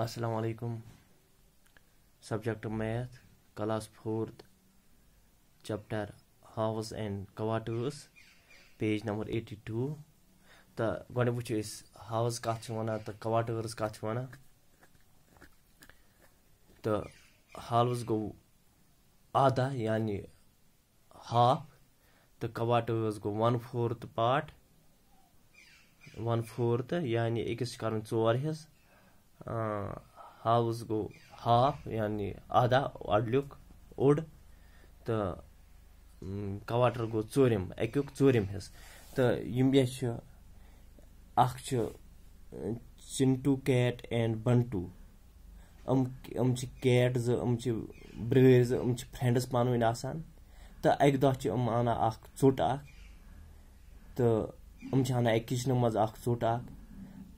अस्सलाम वालेकुम subject math class fourth chapter halves and quarters page number eighty two तो गो वो हाउस कत वन तो कवाटर्स कत तो हाउस गो आधा यानि हाफ तो कवाटर्स गो one fourth part one fourth यानि अकिस कर हिस्स हाउस गो हाफ यानी आधा अड्लिक ओड तो कवाटर गो चोरिम अकुक चोरिम हिस तो यम चिंटू कैट एंड बंटू अम अम कैट जम ब्रर जम फ्रेंड्स पान आसान तो अक दह अम अना ोट तो अम अ किचन मज ोट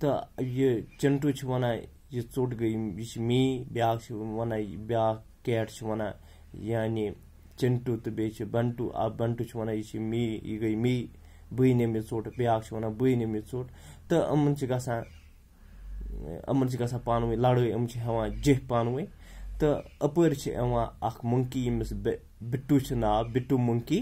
तो यह चिंटू वन یہِ ژوٚٹ گٔے یہِ چھِ می بیٛاکھ چھِ وَنان بیٛاکھ کیٹ چھِ وَنان یعنی چِنٹوٗ تہٕ بیٚیہِ چھِ بَنٹوٗ آ بَنٹوٗ چھِ وَنان یہِ چھِ می یہِ گٔے می بٕے نِم یہِ ژوٚٹ بیٛاکھ چھِ وَنان بٕے نِم یہِ ژوٚٹ تہٕ یِمَن چھِ گژھان یِمَن چھِ گژھان پانہٕ ؤنۍ لَڑٲے یِم چھِ ہٮ۪وان جِہہ پانہٕ ؤنۍ تہٕ اَپٲرۍ چھِ یِوان اَکھ مٔنکی ییٚمِس بِٹوٗ چھُ ناو بِٹوٗ مٔنکی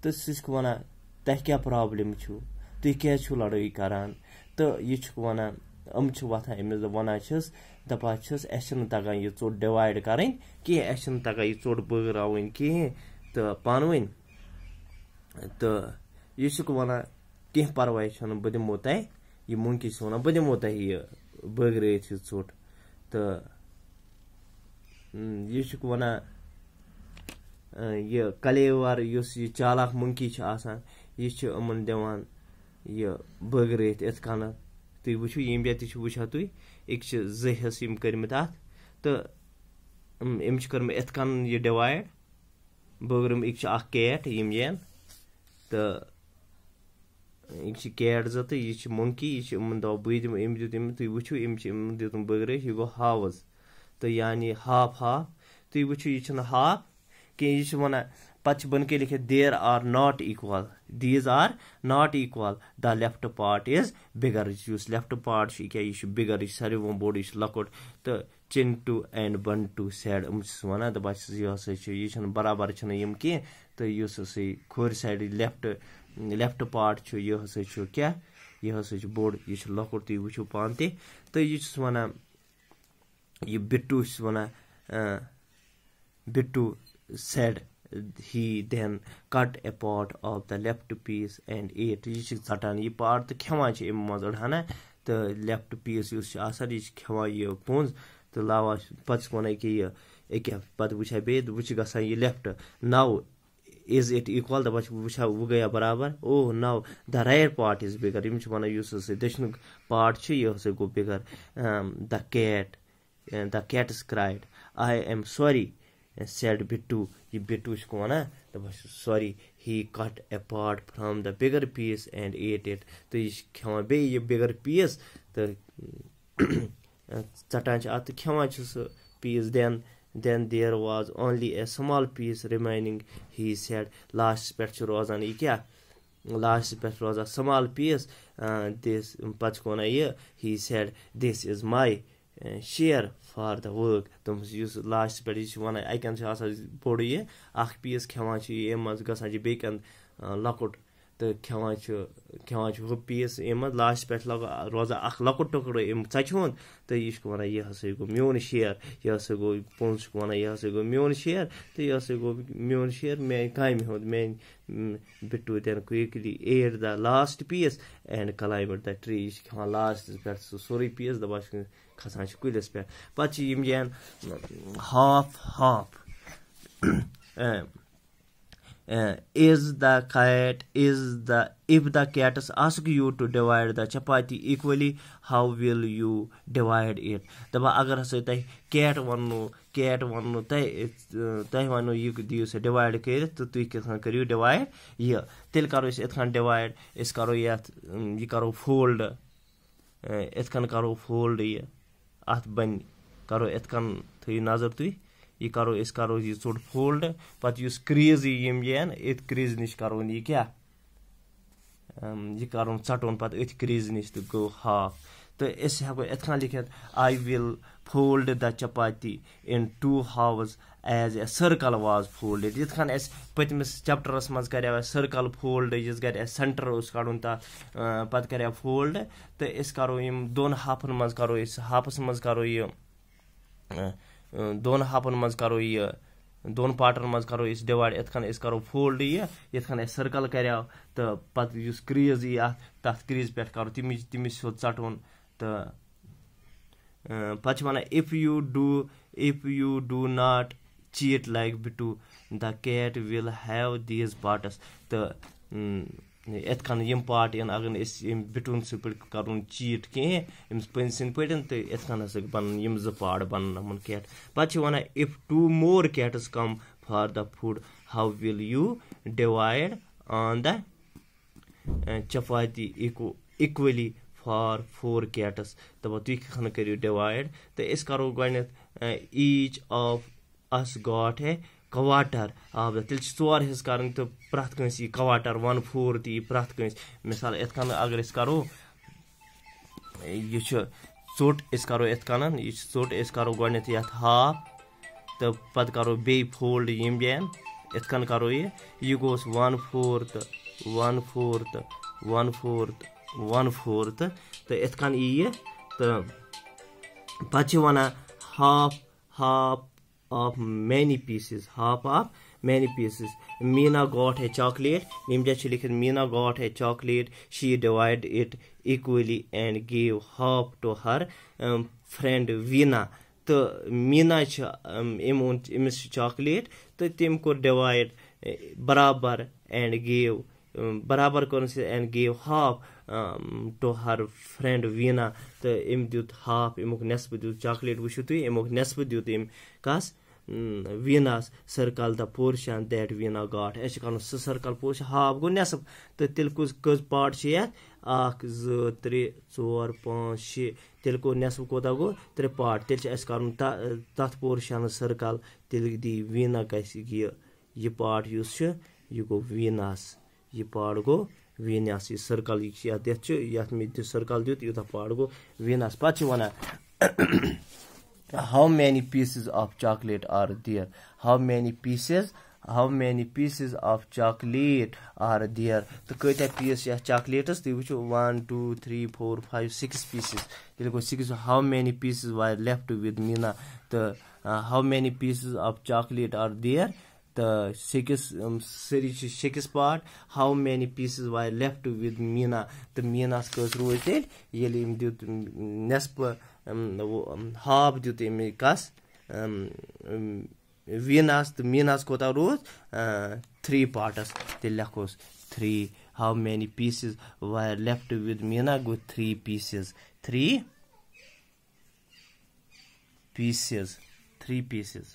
تہٕ سُہ چھُکھ وَنان تۄہہِ کیٛاہ پرٛابلِم چھُو تُہۍ کیٛازِ چھُو لَڑٲے کَران تہٕ یہِ چھُکھ وَنان یِم چھِ وۄتھان أمِس وَنان چھِس دَپان چھِس اَسہِ چھِنہٕ تَگان یہِ ژوٚٹ ڈِوایڈ کَرٕنۍ کینٛہہ اَسہِ چھِنہٕ تَگان یہِ ژوٚٹ بٲگراوٕنۍ کِہیٖنۍ تہٕ پانہٕ ؤنۍ تہٕ یہِ چھُکھ وَنان کینٛہہ پَرواے چھُنہٕ بہٕ دِمو تۄہہِ یہِ مونکی چھِ وَنان بہٕ دِمو تۄہہِ یہِ بٲگرٲیِتھ یہِ ژوٚٹ تہٕ یہِ چھُکھ وَنان یہِ کَلیوَر یُس یہِ چالاک مونکی چھُ آسان یہِ چھُ یِمَن دِوان یہِ بٲگرٲیِتھ یِتھ کٔنَتھ तुम वो ये तुम वा तुम एक जस करम कर्म इत ये डिवाइड एक कैट यम यन तो एक कैट जो तो यह मंकी यह दम दुम तुम वम दुम बगर यह गो हाउस तो यानी हाफ हाफ तुम वो यह हाफ कि व वन पत बन के लिखे there are not equal these are not equal the left part is bigger उस लेफ्ट पार्ट क्या यह बिगर यह सारे बोड़ यह लकोट तो two and two said one दपा यह हसा यह बराबर कह तो इस हसा खोर सैड लेफ्ट लेफ्ट पार्ट यह हसा क्या यह हसा बोड़ यह लकोट तुम वो पान ते तो यह वन यह one Bittu said he then cut a part of the left piece and ate یہِ چھِ ژَٹان یہِ پارٹ تہٕ کھٮ۪وان چھِ اَمہِ منٛز أڑہانہ تہٕ لٮ۪فٹ پیٖس یُس چھُ آسان یہِ چھِ کھٮ۪وان یہِ پوٚنٛز تہٕ لاوان چھِ پَتہٕ چھِ وَنان ییٚکیٛاہ یہِ أکیٛاہ پَتہٕ وٕچھا بیٚیہِ وٕ چھِ گژھان یہِ لٮ۪فٹ نَو اِز اِٹ ایٖکوَل دَپان چھِ وٕچھا وٕ گٔیا بَرابر اوہ now the right part is bigger یِم چھِ وَنان یُس ہَسا دٔچھنیُک پارٹ چھُ یہِ ہَسا گوٚو bigger the cat the cat's cried I am sorry said Bittu. Ye Bittu is kaun hai? Sorry, he cut apart from the bigger piece and ate it. तो ये खावा बे ये bigger piece तो ژٹان چھِ اَتھ تہٕ کھٮ۪وان چھِ سُہ پیٖس دٮ۪ن دٮ۪ن there was only a small piece remaining he said لاسٹَس پٮ۪ٹھ چھِ روزان یہِ کیٛاہ لاسٹَس پٮ۪ٹھ چھِ روزان سُمال پیٖس دِس پَتہٕ چھِ وَنان یہِ he said this is my share for the work تِم یُس لاسٹَس پٮ۪ٹھ یہِ چھِ وَنان اَکہِ اَنٛدٕ چھِ آسان بوٚڑ یہِ اَکھ پیٖس کھٮ۪وان چھِ یہِ اَمہِ منٛز گژھان چھِ بیٚکہِ اَنٛدٕ لۄکُٹ تہٕ کھٮ۪وان چھُ کھٮ۪وان چھُ ہُہ پیٖس اَمہِ منٛز لاسٹَس پٮ۪ٹھ لَگان روزان اَکھ لۄکُٹ ٹُکرٕ اَمہِ ژَچہِ ہُنٛد تہٕ یہِ چھُکھ وَنان یہِ ہَسا گوٚو میون شِیر یہِ ہَسا گوٚو پوٚنٛز چھُکھ وَنان یہِ ہَسا گوٚو میون شِیر تہٕ یہِ ہَسا گوٚو میون شِیر میٛانہِ کامہِ ہُنٛد میٛانہِ بِٹوٗ دٮ۪ن quickly ate the last piece and climbed the tree یہِ چھِ کھٮ۪وان لاسٹَس پٮ۪ٹھ سُہ سورُے پیٖس دَپان چھِ کھَسان چھِ کُلِس پٮ۪ٹھ پَتہٕ چھِ یِم جایَن half half uh, is the cat is the if the cat is ask you to divide the chapati equally how will you divide it دپا اگر ہسا تۄہہِ کیٹ وَننو کیٹ وَننو تۄہہِ تۄہہِ وَنو یہِ دِیِو سا ڈِوایڈ کٔرِتھ تہٕ تُہۍ کِتھ کٔنۍ کٔرِو ڈِوایڈ یہِ تیٚلہِ کَرو أسۍ یِتھ کٔنۍ ڈِوایڈ أسۍ کَرو یَتھ یہِ کَرو فولڈ یِتھ کٔنۍ کَرو فولڈ یہِ اَتھ بَنہِ کَرو یِتھ کٔنۍ تھٲیِو نظر تُہۍ यह करो करो यह चोट फोल्ड पत क्रीज ये ये इत क्रीज निश कर यह क्या यह करो क्रीज निश तो गो हाफ तो इस हेको इत लिखित I will fold the chapati in two halves as a circle was folded it पतमस चैप्टरस मज कर सर्कल फोल्ड इस गर सेंटर कड़न तथा पत कर फोल्ड तो इस करो दोन हाफन मज करो हाफस मज करो यह दोन हापन मज करो यह दोन पार्टन मज करो इस डिवाइड इथ कन करो फोल्ड ये इथ कन सर्कल करो तो क्रीज यी अत तथ क्रीज पे करो तम तम सो चटन तो पे one if you do if you do not cheat like Bittu the cat will have these parts तो यथ कन यम पार्ट यन अगर अम बिटून से पे कर चीट कहें अम्स पन सद पे तो यथ कन हसा बन जो पार्ट बन हम कैट पे one if two more cats come for the food how will you divide on the chapati equally for four cats दपा तुम करू डिवाइड तो अस करो गो ईच ऑफ अस गॉट है کواٹر آب دہ تیٚلہِ چھِ ژور حِصہٕ کَرٕنۍ تہٕ پرٛٮ۪تھ کٲنٛسہِ یی کواٹر وَن فور تہِ یی پرٛٮ۪تھ کٲنٛسہِ مِثال یِتھ کٔنۍ اگر أسۍ کَرو یہِ چھُ ژوٚٹ أسۍ کَرو یِتھ کٔنۍ یہِ چھِ ژوٚٹ أسۍ کَرو گۄڈنٮ۪تھ یَتھ ہاف تہٕ پَتہٕ کَرو بیٚیہِ فولڈ یِم بیٚیَن یِتھ کٔنۍ کَرو یہِ یہِ گوٚژھ وَن فور تہٕ وَن فور تہٕ وَن فور تہٕ وَن فور تہٕ تہٕ یِتھ کٔنۍ یی یہِ تہٕ پَتہٕ چھِ وَنان half half of many pieces half of many pieces Mina got a chocolate nimja chhi likhe Mina got a chocolate she divided it equally and gave half to her um, friend Vina तो मीना छ chocolate to chocolate ko divide कोर divide बराबर and gave बराबर कोर and gave half to her friend Veena تہٕ أمۍ دیُت half اَمیُک نٮ۪صفہٕ دیُت چاکلیٹ وٕچھِو تُہۍ اَمیُک نٮ۪صفہٕ دیُت أمۍ کَس ویٖناہَس circle the portion that Veena got اَسہِ چھُ کَرُن سُہ سٔرکَل پورشَن ہاف گوٚو نٮ۪صف تہٕ تیٚلہِ کُس کٔژ پاٹ چھِ یَتھ اَکھ زٕ ترٛےٚ ژور پانٛژھ شےٚ تیٚلہِ گوٚو نٮ۪صف کوٗتاہ گوٚو ترٛےٚ پاٹ تیٚلہِ چھُ اَسہِ کَرُن تَتھ پورشَنَس سٔرکَل تیٚلہِ دی ویٖنا گژھِ یہِ یہِ پاٹ یُس چھُ یہِ گوٚو ویٖناہَس یہِ پاٹ گوٚو वन यह यह सर्कल यह ये सर्कल दुत यूत पार गो वीनस पे one how many pieces of chocolate are there how many pieces how many pieces of chocolate are there तो कत पीस ये चॉकलेटस तुम वो one two three four five six pieces ये गो six how many pieces were left with Meena तो how many pieces of chocolate are there the Shakes um, series Shakes part how many pieces were left with Mina the Mina's cause روز تیل ییٚلہِ أمۍ دیُت نٮ۪صپہٕ half دیُت أمۍ کَس ویٖناہَس تہٕ میٖناہَس کوتاہ روٗد تھرٛی پاٹَس تیٚلہِ لیکھوس three how many pieces were left with Meena گوٚو three pieces three pieces three pieces